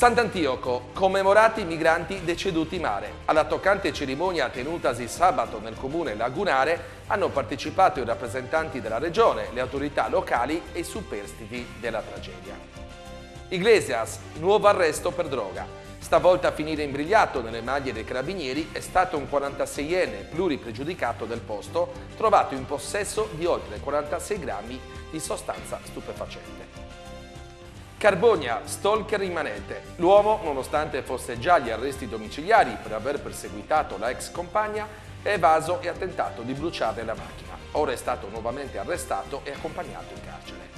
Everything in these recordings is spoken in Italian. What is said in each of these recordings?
Sant'Antioco, commemorati i migranti deceduti in mare. Alla toccante cerimonia tenutasi sabato nel comune lagunare hanno partecipato i rappresentanti della regione, le autorità locali e i superstiti della tragedia. Iglesias, nuovo arresto per droga. Stavolta a finire imbrigliato nelle maglie dei carabinieri è stato un 46enne pluripregiudicato del posto, trovato in possesso di oltre 46 grammi di sostanza stupefacente. Carbonia, stalker immanente. L'uomo, nonostante fosse già agli arresti domiciliari per aver perseguitato la ex compagna, è evaso e ha tentato di bruciare la macchina. Ora è stato nuovamente arrestato e accompagnato in carcere.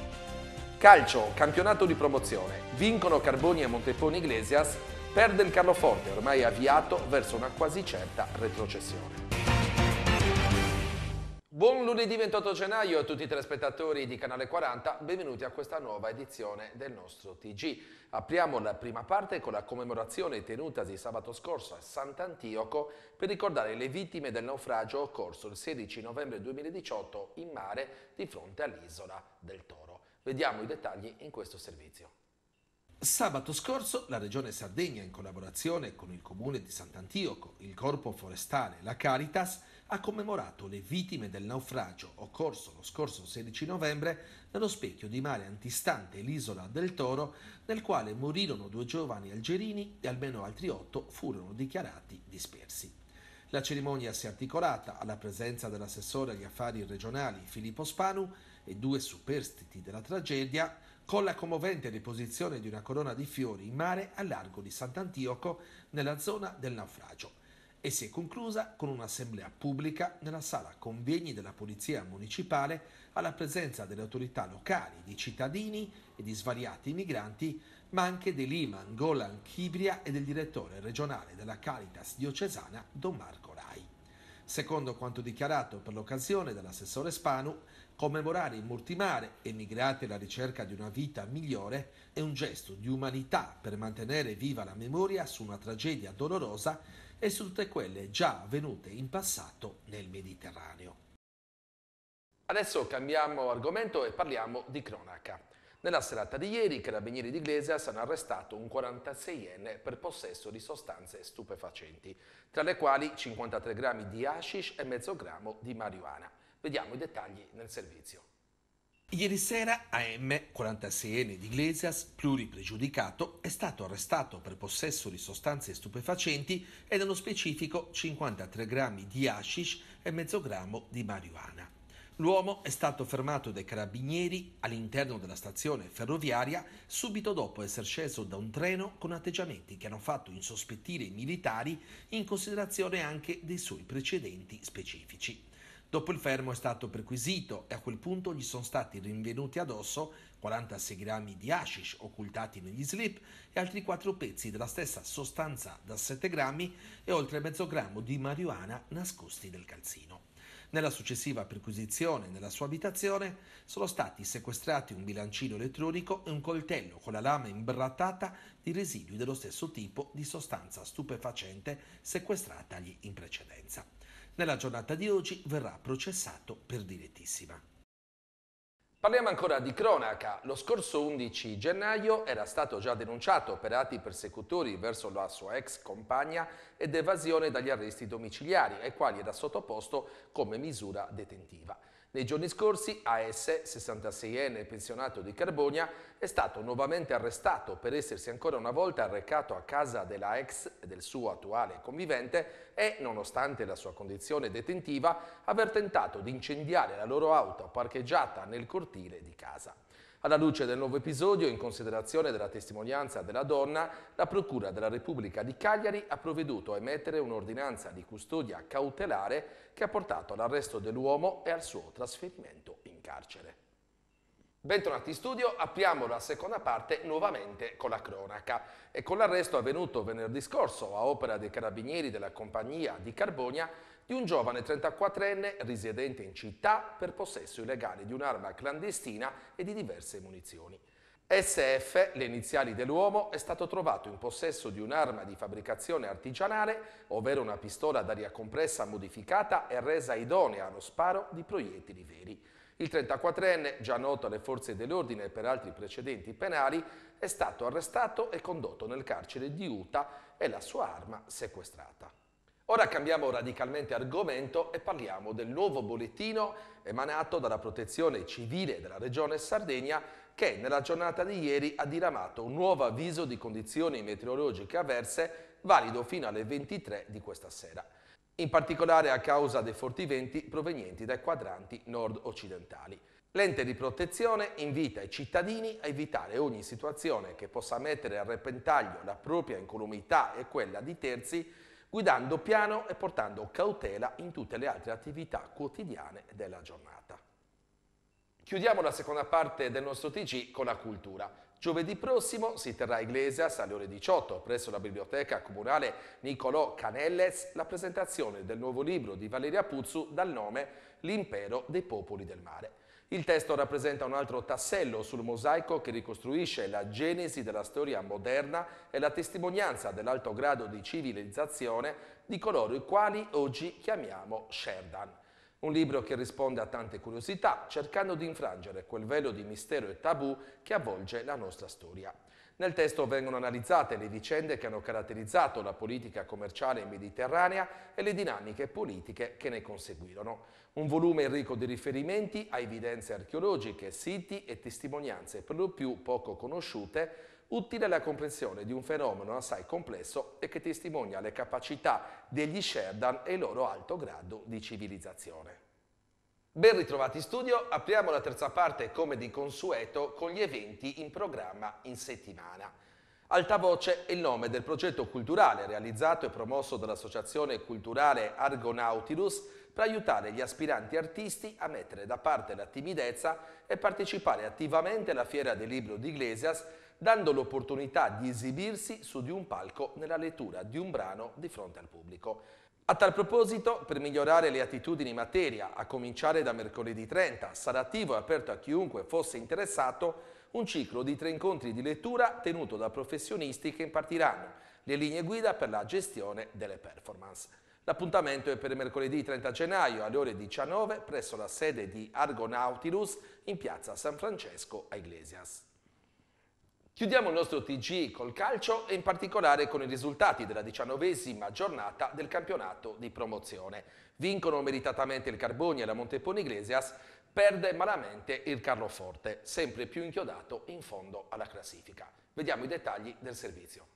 Calcio, campionato di promozione. Vincono Carbonia e Montepone Iglesias, perde il Carloforte ormai avviato verso una quasi certa retrocessione. Buon lunedì 28 gennaio a tutti i telespettatori di Canale 40, benvenuti a questa nuova edizione del nostro TG. Apriamo la prima parte con la commemorazione tenutasi sabato scorso a Sant'Antioco per ricordare le vittime del naufragio occorso il 16 novembre 2018 in mare di fronte all'isola del Toro. Vediamo i dettagli in questo servizio. Sabato scorso la Regione Sardegna, in collaborazione con il Comune di Sant'Antioco, il Corpo Forestale e la Caritas, ha commemorato le vittime del naufragio occorso lo scorso 16 novembre nello specchio di mare antistante l'isola del Toro, nel quale morirono due giovani algerini e almeno altri otto furono dichiarati dispersi. La cerimonia si è articolata alla presenza dell'assessore agli affari regionali Filippo Spanu e due superstiti della tragedia, con la commovente deposizione di una corona di fiori in mare a largo di Sant'Antioco nella zona del naufragio e si è conclusa con un'assemblea pubblica nella sala convegni della Polizia Municipale alla presenza delle autorità locali, di cittadini e di svariati migranti, ma anche di Lima, Angola, Anchibria e del direttore regionale della Caritas diocesana Don Marco Rai. Secondo quanto dichiarato per l'occasione dall'assessore Spanu, Commemorare in Mortimare, emigrati alla ricerca di una vita migliore, è un gesto di umanità per mantenere viva la memoria su una tragedia dolorosa e su tutte quelle già avvenute in passato nel Mediterraneo. Adesso cambiamo argomento e parliamo di cronaca. Nella serata di ieri i carabinieri di Iglesias hanno arrestato un 46enne per possesso di sostanze stupefacenti, tra le quali 53 grammi di hashish e mezzo grammo di marijuana. Vediamo i dettagli nel servizio. Ieri sera AM, 46enne di Iglesias, pluripregiudicato, è stato arrestato per possesso di sostanze stupefacenti e nello specifico 53 grammi di hashish e mezzo grammo di marijuana. L'uomo è stato fermato dai carabinieri all'interno della stazione ferroviaria subito dopo essere sceso da un treno con atteggiamenti che hanno fatto insospettire i militari in considerazione anche dei suoi precedenti specifici. Dopo il fermo è stato perquisito e a quel punto gli sono stati rinvenuti addosso 46 grammi di hashish occultati negli slip e altri 4 pezzi della stessa sostanza da 7 grammi e oltre mezzo grammo di marijuana nascosti nel calzino. Nella successiva perquisizione nella sua abitazione sono stati sequestrati un bilancino elettronico e un coltello con la lama imbrattata di residui dello stesso tipo di sostanza stupefacente sequestratagli in precedenza. Nella giornata di oggi verrà processato per direttissima. Parliamo ancora di cronaca. Lo scorso 11 gennaio era stato già denunciato per atti persecutori verso la sua ex compagna ed evasione dagli arresti domiciliari, ai quali era sottoposto come misura detentiva. Nei giorni scorsi AS, 66enne pensionato di Carbonia, è stato nuovamente arrestato per essersi ancora una volta recato a casa della ex e del suo attuale convivente e, nonostante la sua condizione detentiva, aver tentato di incendiare la loro auto parcheggiata nel cortile di casa. Alla luce del nuovo episodio, in considerazione della testimonianza della donna, la Procura della Repubblica di Cagliari ha provveduto a emettere un'ordinanza di custodia cautelare che ha portato all'arresto dell'uomo e al suo trasferimento in carcere. Bentornati in studio, apriamo la seconda parte nuovamente con la cronaca e con l'arresto avvenuto venerdì scorso a opera dei carabinieri della compagnia di Carbonia di un giovane 34enne risiedente in città per possesso illegale di un'arma clandestina e di diverse munizioni. SF, le iniziali dell'uomo, è stato trovato in possesso di un'arma di fabbricazione artigianale, ovvero una pistola d'aria compressa modificata e resa idonea allo sparo di proiettili veri. Il 34enne, già noto alle forze dell'ordine per altri precedenti penali, è stato arrestato e condotto nel carcere di Utah e la sua arma sequestrata. Ora cambiamo radicalmente argomento e parliamo del nuovo bollettino emanato dalla Protezione Civile della Regione Sardegna che nella giornata di ieri ha diramato un nuovo avviso di condizioni meteorologiche avverse valido fino alle 23 di questa sera. In particolare a causa dei forti venti provenienti dai quadranti nord-occidentali. L'ente di protezione invita i cittadini a evitare ogni situazione che possa mettere a repentaglio la propria incolumità e quella di terzi guidando piano e portando cautela in tutte le altre attività quotidiane della giornata. Chiudiamo la seconda parte del nostro TG con la cultura. Giovedì prossimo si terrà a Iglesias alle ore 18 presso la biblioteca comunale Nicolò Canelles la presentazione del nuovo libro di Valeria Puzzu dal nome L'impero dei popoli del mare. Il testo rappresenta un altro tassello sul mosaico che ricostruisce la genesi della storia moderna e la testimonianza dell'alto grado di civilizzazione di coloro i quali oggi chiamiamo Sherdan. Un libro che risponde a tante curiosità, cercando di infrangere quel velo di mistero e tabù che avvolge la nostra storia. Nel testo vengono analizzate le vicende che hanno caratterizzato la politica commerciale mediterranea e le dinamiche politiche che ne conseguirono. Un volume ricco di riferimenti a evidenze archeologiche, siti e testimonianze per lo più poco conosciute, utile alla comprensione di un fenomeno assai complesso e che testimonia le capacità degli Sherdan e il loro alto grado di civilizzazione. Ben ritrovati in studio, apriamo la terza parte come di consueto con gli eventi in programma in settimana. Altavoce è il nome del progetto culturale realizzato e promosso dall'associazione culturale Argonautilus per aiutare gli aspiranti artisti a mettere da parte la timidezza e partecipare attivamente alla Fiera del Libro di Iglesias dando l'opportunità di esibirsi su di un palco nella lettura di un brano di fronte al pubblico. A tal proposito, per migliorare le attitudini in materia, a cominciare da mercoledì 30, sarà attivo e aperto a chiunque fosse interessato un ciclo di tre incontri di lettura tenuto da professionisti che impartiranno le linee guida per la gestione delle performance. L'appuntamento è per mercoledì 30 gennaio alle ore 19 presso la sede di Argonautilus in piazza San Francesco a Iglesias. Chiudiamo il nostro TG col calcio e in particolare con i risultati della diciannovesima giornata del campionato di promozione. Vincono meritatamente il Carbogna e la Montepone Iglesias, perde malamente il Carloforte, sempre più inchiodato in fondo alla classifica. Vediamo i dettagli del servizio.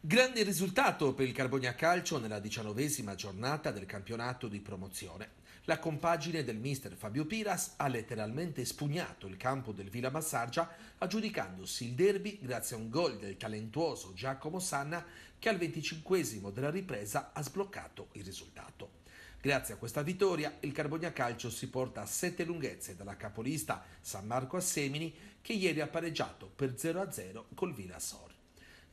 Grande risultato per il Carbogna Calcio nella diciannovesima giornata del campionato di promozione. La compagine del mister Fabio Piras ha letteralmente spugnato il campo del Villa Massaggia aggiudicandosi il derby grazie a un gol del talentuoso Giacomo Sanna che al 25 della ripresa ha sbloccato il risultato. Grazie a questa vittoria il Carbogna Calcio si porta a sette lunghezze dalla capolista San Marco Assemini che ieri ha pareggiato per 0-0 col Villa Sole.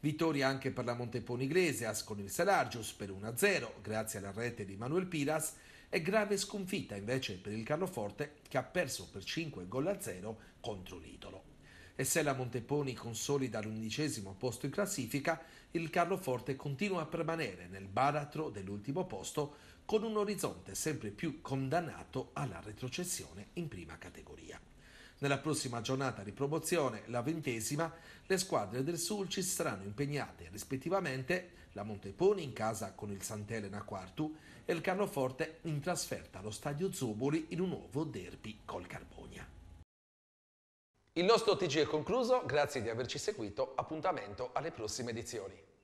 Vittoria anche per la Montepone Iglesias con il Salargius per 1-0 grazie alla rete di Manuel Piras e grave sconfitta invece per il Carloforte che ha perso per 5 gol a 0 contro l'Idolo. E se la Monteponi consolida l'undicesimo posto in classifica, il Carloforte continua a permanere nel baratro dell'ultimo posto con un orizzonte sempre più condannato alla retrocessione in prima categoria. Nella prossima giornata di promozione, la ventesima, le squadre del Sul ci saranno impegnate rispettivamente la Monteponi in casa con il Sant'Elena Quartu e il Carloforte in trasferta allo Stadio Zoboli in un nuovo derby col Carbogna. Il nostro TG è concluso, grazie di averci seguito, appuntamento alle prossime edizioni.